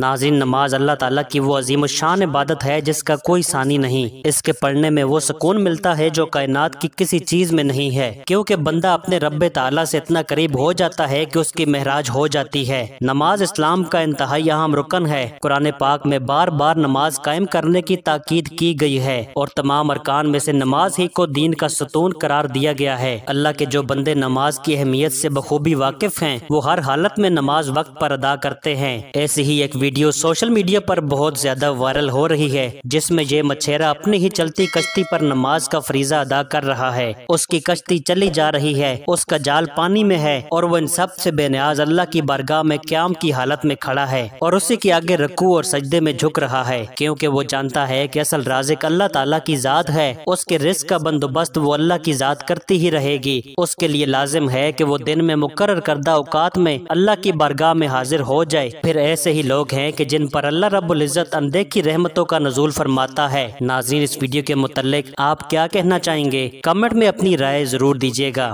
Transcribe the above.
नाजिन नमाज अल्लाह ताला की वो अजीम शान इबादत है जिसका कोई सानी नहीं इसके पढ़ने में वो सुकून मिलता है जो कायनात की किसी चीज़ में नहीं है क्योंकि बंदा अपने रब ताला से इतना करीब हो जाता है कि उसकी महराज हो जाती है नमाज इस्लाम का इंतहाई अहम रुकन है कुरान पाक में बार बार नमाज कायम करने की ताकीद की गई है और तमाम अरकान में से नमाज ही को दीन का सतून करार दिया गया है अल्लाह के जो बंदे नमाज की अहमियत से बखूबी वाकिफ है वो हर हालत में नमाज वक्त पर अदा करते हैं ऐसी ही एक वीडियो सोशल मीडिया पर बहुत ज्यादा वायरल हो रही है जिसमें ये मछेरा अपनी ही चलती कश्ती पर नमाज का फरीजा अदा कर रहा है उसकी कश्ती चली जा रही है उसका जाल पानी में है और वो इन सब से बेनियाज अल्लाह की बारगाह में क्याम की हालत में खड़ा है और उसी के आगे रकू और सजदे में झुक रहा है क्योंकि वो जानता है कि असल राजिक अल्लाह ताला की जात है उसके रिस्क का बंदोबस्त वो अल्लाह की जात करती ही रहेगी उसके लिए लाजिम है कि वो दिन में मुकर करदा औकात में अल्लाह की बारगाह में हाजिर हो जाए फिर ऐसे ही लोग हैं कि जिन पर अल्लाह इज़्ज़त अनदेखी रहमतों का नजूल फरमाता है नाजीन इस वीडियो के मुतल आप क्या कहना चाहेंगे कमेंट में अपनी राय ज़रूर दीजिएगा